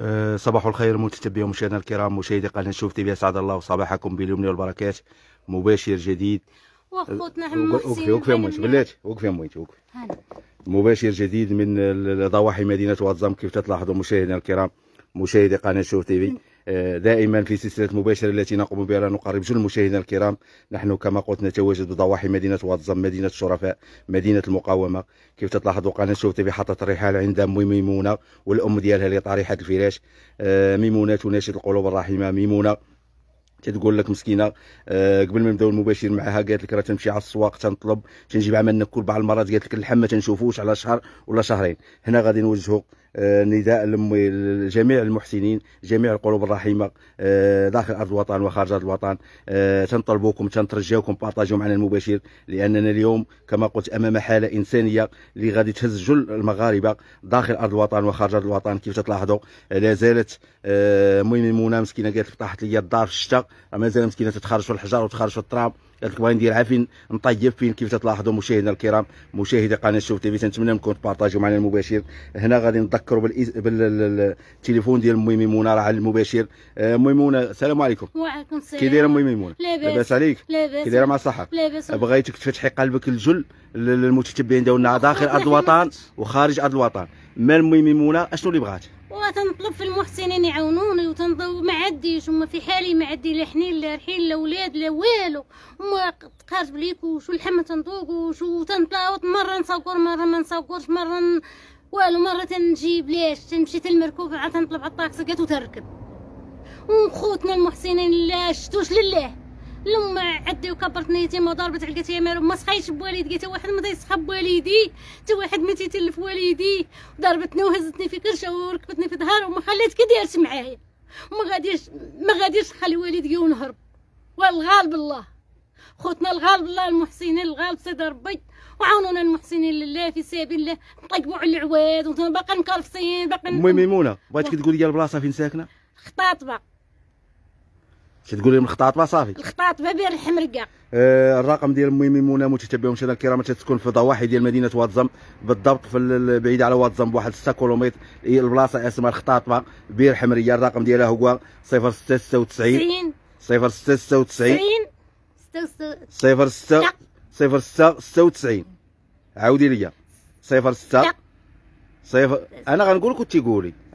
آه، صباح الخير متتبعي ومشاهدينا الكرام مشاهدي قناه شوف تي في اسعد الله صباحكم باليمن والبركات مباشر جديد وقفي وقفي امي بلاتي وقفي امي وقفي مباشر جديد من ضواحي مدينه واتزام كيف تلاحظوا مشاهدينا الكرام مشاهدي قناه شوف تي في دائما في سلسله مباشره التي نقوم بها نقرب جل المشاهدين الكرام نحن كما قلت نتواجد بضواحي مدينه واتزم مدينه الشرفاء مدينه المقاومه كيف تلاحظوا قناه شوتي بحطه الرحال عند ام ميمونه والام ديالها اللي طريحه الفراش آه، ميمونه تناشد القلوب الرحيمه ميمونه تتقول لك مسكينه أه قبل ما نبداو المباشر معها قالت لك راه تمشي على السواق تنطلب تنجيب عملنا كل بعض المرات قالت لك اللحم ما تنشوفوش على شهر ولا شهرين هنا غادي نوجهوا آه، نداء لجميع المحسنين جميع القلوب الرحيمه آه، داخل ارض الوطن وخارج ارض الوطن آه، تنطلبوكم تنترجاوكم بارطاجيو معنا المباشر لاننا اليوم كما قلت امام حاله انسانيه اللي غادي تهز جل المغاربه داخل ارض الوطن وخارج ارض الوطن كيف تلاحظوا لا زالت ميمونه مسكينه قالت فتحت لي الدار في الشتاء مازال مسكينه تتخرج في الحجر وتخرج في التراب كنبغي ندير عافين نطيب فين كيف تلاحظوا مشاهدينا الكرام مشاهدي قناه شوف تيفي تنتمنى منكم تبارطاجيو معنا المباشر هنا غادي نذكروا بالإز... بالتليفون ديال امي ميمونه راه على المباشر آه، ميمونه السلام عليكم وعليكم السلام كي دايره ميمونه لاباس عليك لاباس كي دايره مع الصحه لاباس بغيتك تفتحي قلبك الجل للمتتبعين ديالنا داخل ارض الوطن وخارج ارض الوطن ما المهم ميمونه اشنو اللي بغات وتنطلب في المحسنين يعاونوني وتنضو ما عديش وما في حالي ما عدي لا حنين لا رحيل لا ولاد لا والو وما تقارب ليك وشو الحمه تنذوق وشو تنطلاوط مره نصور مره ما نصورش مره ن... والو مره تنجيب ليش تمشي تالمركوب عاد تنطلب على الطاكسي وتركب وخوتنا المحسنين لا شتوش لله لما عدي وكبرتني ما ضربت على قتيه مالو ما سخايش بواليد قتيه واحد ما تيسخى بوالدي تا واحد ما تيتلف والدي ضربتني وهزتني في كرشه وركبتني في ظهر وما خليت دارت معايا وما غاديش ما غاديش نخلي والدي ونهرب والغالب الله خوتنا الغالب الله المحسنين الغالب سيد ربي وعاونونا المحسنين لله في سبيل الله نطيقوا على العواد وباقي مكرفسين باقي امي ميمونه بغيتك تقولي لي البلاصه فين ساكنه خطاطبه شي تقول لهم الخطاط ما صافي الخطاطبه بير الحمرقه آه الرقم ديال امي ميمونه متتبعهم مشاهدينا الكرام تتكون في ضواحي ديال مدينه واتزم بالضبط في بعيده على واتزم بواحد 6 كيلومتر هي البلاصه اسمها الخطاطبه بير حمريه الرقم ديالها هو 0696 0696 06 06 96 عاودي ليا 06 صفر انا غنقول لك وتيقولي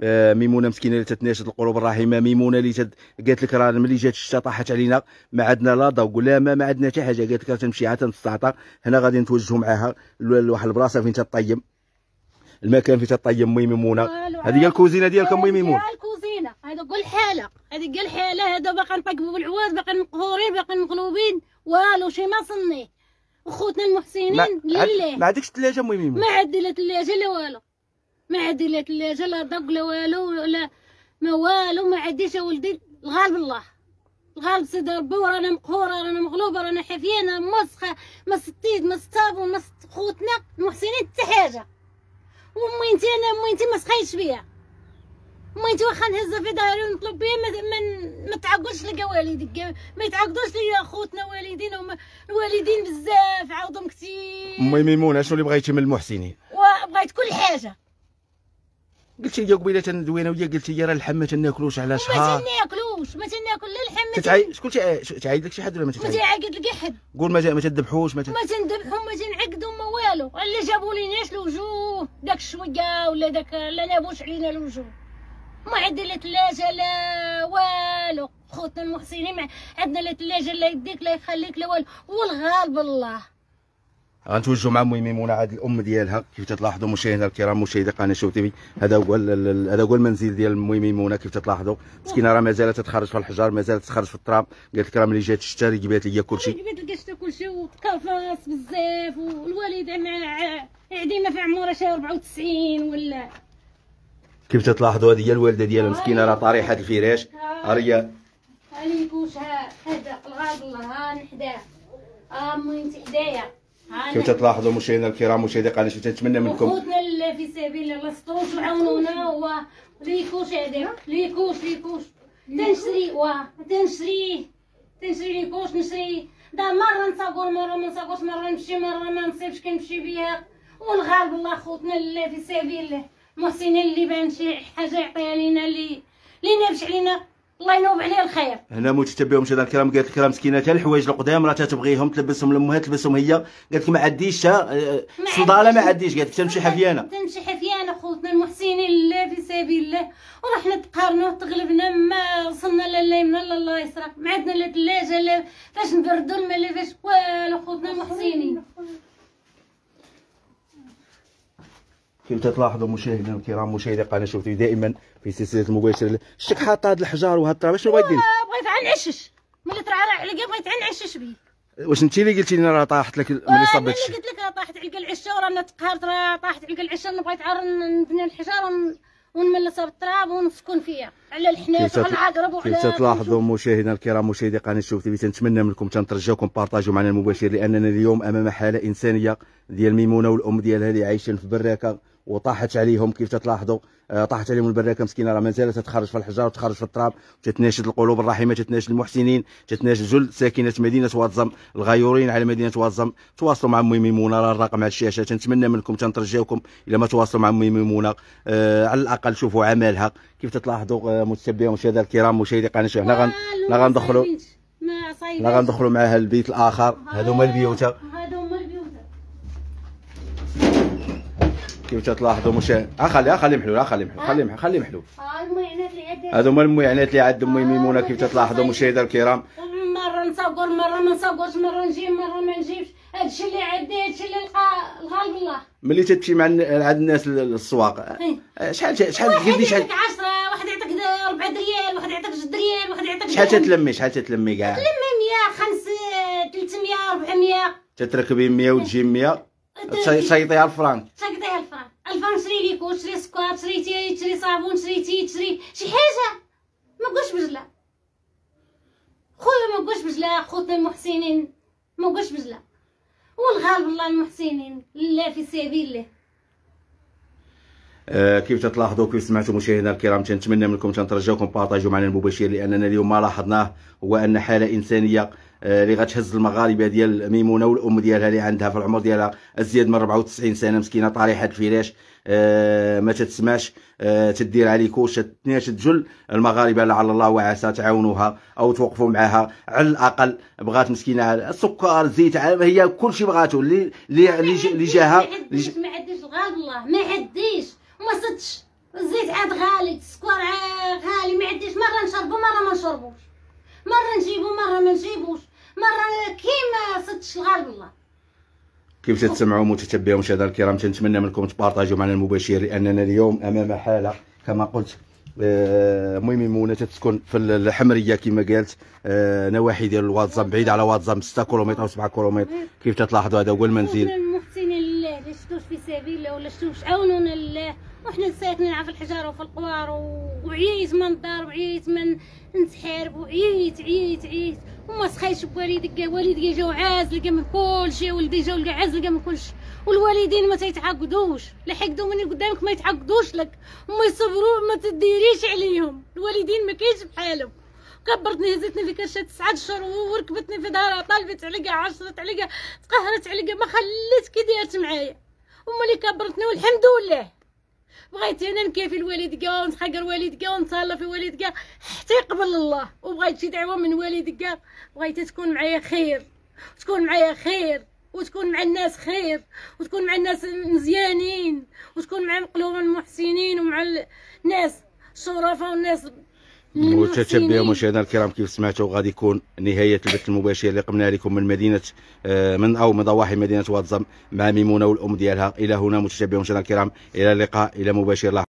آه، ميمونه مسكينه اللي تتناشد القلوب الرحيمه ميمونه اللي تت... قالت لك راه ملي جات الشتا طاحت علينا ما عندنا لا ضوء لا ما ما عندنا حتى حاجه قالت لك راه تمشي عاد تنستعطى هنا غادي نتوجهوا معاها لواحد البلاصه فين تطيب المكان فين تطيب مي ميمونه هذه هي الكوزينه ديالكم مي ميمونه الكوزينه هذا قول حاله هذه قال حاله هذا باقي نفك بالعواد باقي مقهورين باقي مقلوبين والو شي ما صني وخوتنا المحسنين لله ما عندكش ثلاجة مي ميمونه ما عندي لا ثلاجه لا والو ما عندي لا ثلاجه لا ضوء لا والو لا ما والو ما عنديش ولدي الغالب الله الغالب سيدي ربي ورانا مقهوره رانا مغلوبه رانا حفيانه موسخه ما ستيد ما ستابو ما ست خوتنا المحسنين حتى حاجه انت انا انت ما سخايش بيا انت واخا نهزها في ظهري ونطلب بيا ما ما تعقدش ليا والديك ما يتعاقدوش ليا خوتنا والدينا وما الوالدين بزاف عاودهم كثير مي ميمونه شنو اللي بغيتي من المحسنين بغيت كل حاجه قلت لي قبيله تندوينه ويا قلت لي راه اللحم ما تناكلوش على شهر ما تناكلوش ما تناكل لا اللحم تتعي شكون تعيد لك شي حد ولا ما ما تعيد لك حد قول ما ما تذبحوش ما تنذبحو ما تنعقدوا ما والو الا جابوا ليناش الوجوه داك الشويه ولا داك لا نابوش علينا الوجوه ما عندنا لا ثلاجه لا والو خوتنا المحسنين عندنا لا ثلاجه لا يديك لا يخليك لا والو والغالب الله غنتوجهوا مع ميمي ميمونه عاد الام ديالها كيف تلاحظوا مشاهدينا الكرام مشاهدي قناه شو تي في هذا هو هذا هو المنزل ديال ميمي ميمونه كيف تلاحظوا مسكينه راه مازال تتخرج في الحجر مازال تتخرج في التراب قالت لك راه ملي جات الشتا جبات لي كلشي جبات لك الشتا كلشي وتكافاس بزاف والوالده والوالد عدينا في عمرها شي 94 ولا كيف تلاحظوا هذه هي الوالده ديالها مسكينه راه طريحه الفراش هي هاني كوش هذا الغاد الله هاني حداه امي آه، انت حدايا كيف تلاحظوا مشاهدينا الكرام مشاهدي قناه شفت نتمنى منكم اللي في سبيل الله سطوش وعاونونا ليكوش هذاك ليكوش ليكوش تنشري واه تنشريه تنشري ليكوش نشري دا مره نصابور مره ما نصابورش مره نمشي مره ما نصيبش كنمشي بها والغالب الله خوتنا اللي في سبيل الله محسنين اللي بان شي حاجه يعطيها لينا اللي لينا نافش علينا الله ينوب عليه الخير هنا ما تبيهم هذا الكلام قالت لك مسكينه حتى الحوايج القدام راه تتبغيهم تلبسهم لامها تلبسهم هي قالت لك ما عنديش آه، آه، صداله ما عنديش قالت لك تمشي حفيانه تمشي حفيانه خوتنا المحسنين لله في سبيل الله ورحنا تقارنوه تغلبنا ما وصلنا لا لا يمنى لا الله يسرى ما عندنا لا ثلاجه لا فاش نبردوا الماء لا فاش والو خوتنا المحسنين كيف تلاحظوا مشاهدينا الكرام مشاهدي قناه شوفتي دائما في سلسله المباشر الشك حاط هذا الحجار وهذا التراب شنو بغيت دير؟ بغيت عنعشش ملي ترعرع عليا بغيت عنعشش به واش انت اللي قلتي لنا راه طاحت لك آه، ملي صبت قلت لك راه طاحت علقه العشه ورانا تقهرت راه طاحت علقه العشه انا بغيت عار نبني الحجار ونمل صاب التراب ونسكن فيها على الحناش وعلى العقرب وعلى كيف تلاحظوا مشاهدينا الكرام مشاهدي قناه شوف تي تنتمنى منكم تنترجاكم بارطاجوا معنا المباشر لاننا اليوم امام حاله انسانيه ديال ميمونه والام ديالها اللي عايشين في براكه وطاحت عليهم كيف تلاحظوا آه، طاحت عليهم البراكه مسكينه راه مازالت تتخرج في الحجار وتخرج في التراب وتتناشد القلوب الرحيمه تتناشد المحسنين تتناشد جل ساكنه مدينه واتزم الغيورين على مدينه واتزم تواصلوا مع امي ميمونه راه الرقم على الشاشه تنتمنى منكم تنترجاوكم الى ما تواصلوا مع امي ميمونه آه على الاقل شوفوا عملها كيف تلاحظوا آه، متتبعين مشاهدينا الكرام مشاهدي قناه هنا آه، غندخلوا هنا غندخلوا معها البيت الاخر هذوما البيوت كيف تلاحظوا مش اخلي آه، اخلي محلول اخلي محلول خلي محلول آه، خلي محلول هذوما المعينات اللي عند امي ميمونه كيف تلاحظوا مشاهدينا الكرام مره نصور مره ما نصورش مره نجيب مره ما نجيبش هادشي اللي عندي هادشي اللي لقى لقى الله ملي تمشي مع عند الناس السواق آه، إيه. شحال شحال قد شحال واحد يعطيك 10 واحد يعطيك 4 دريال واحد يعطيك 6 دريال واحد يعطيك شحال تتلمي شحال تتلمي كاع تلمي 100 5 300 400 تتركبي 100 وتجي 100 تسيطيها الفرنك شراب شريتي تشري صابون شريتي تشري شي حاجه ما بقاش بجله خويا ما بقاش بجله خوتنا المحسنين ما بقاش بجله والغالب الله المحسنين لله في سبيل الله آه، كيف تلاحظوا كيف سمعتوا مشاهدينا الكرام تنتمنى منكم تنترجاوكم بارطاجوا معنا المباشر لاننا اليوم ما لاحظناه هو ان حاله انسانيه آه، اللي غتهز المغاربه ديال ميمونه والام ديالها اللي عندها في العمر ديالها ازيد من 94 سنه مسكينه طارحه الفراش آه، ما تتسمعش أه تدير عليكم تجل المغاربه لعل الله وعسى تعاونوها او توقفوا معها على الاقل بغات مسكينه السكر الزيت هي كل شيء بغاتو اللي اللي جاها ما عديش الله ما عديش وما صدش الزيت عاد غالي السكر غالي ما عنديش مره نشربو مره ما نشربوش مره نجيبو مره ما نجيبوش مره كيما صدش الغالب الله كيف تسمعوا متتبعي مشاهدي الكرام تنتمنى منكم تبارطاجوا معنا المباشر لاننا اليوم امام حاله كما قلت المهم آه، مونه تسكن في الحمريه كما قالت آه، نواحي ديال الواتزام بعيد على واتزام 6 كيلومتر او 7 كيلومتر كيف تلاحظوا هذا هو المنزل المحسنين لله لا شتوش في سبيل الله ولا شتوش عاونونا لله وحنا ساكنين في الحجار وفي القوار وعييت من الدار وعييت من نتحارب وعييت عييت عييت وما سخيتش بوالدي والدي جا وعاز لقى من كلشي ولدي جا ولقى عاز لقى من كلشي والوالدين ما تيتعاقدوش لا حيقدوا من قدامك ما يتعاقدوش لك وما يصبروا ما تديريش عليهم الوالدين ما كاينش بحالهم كبرتني هزتني في كرشه تسعة شهور وركبتني في دارها طلبت عليا عشرت عليا تقهرت عليا ما خليت كي دارت معايا وملي كبرتني والحمد لله بغيت انا نكافي الوالدك ونتحقر كاع ونتهلا في كاع حتى يقبل الله وبغيت شي دعوه من كاع بغيت تكون معايا خير تكون معايا خير وتكون مع الناس خير وتكون مع الناس مزيانين وتكون مع المقلوبين المحسنين ومع الناس الشرفاء والناس متتبعي مشاهدينا الكرام كيف سمعتوا غادي يكون نهايه البث المباشر اللي قمنا لكم من مدينه آه، من او من ضواحي مدينه واتزم مع ميمونه والام ديالها الى هنا متتبعي مشاهدينا الكرام الى اللقاء الى مباشر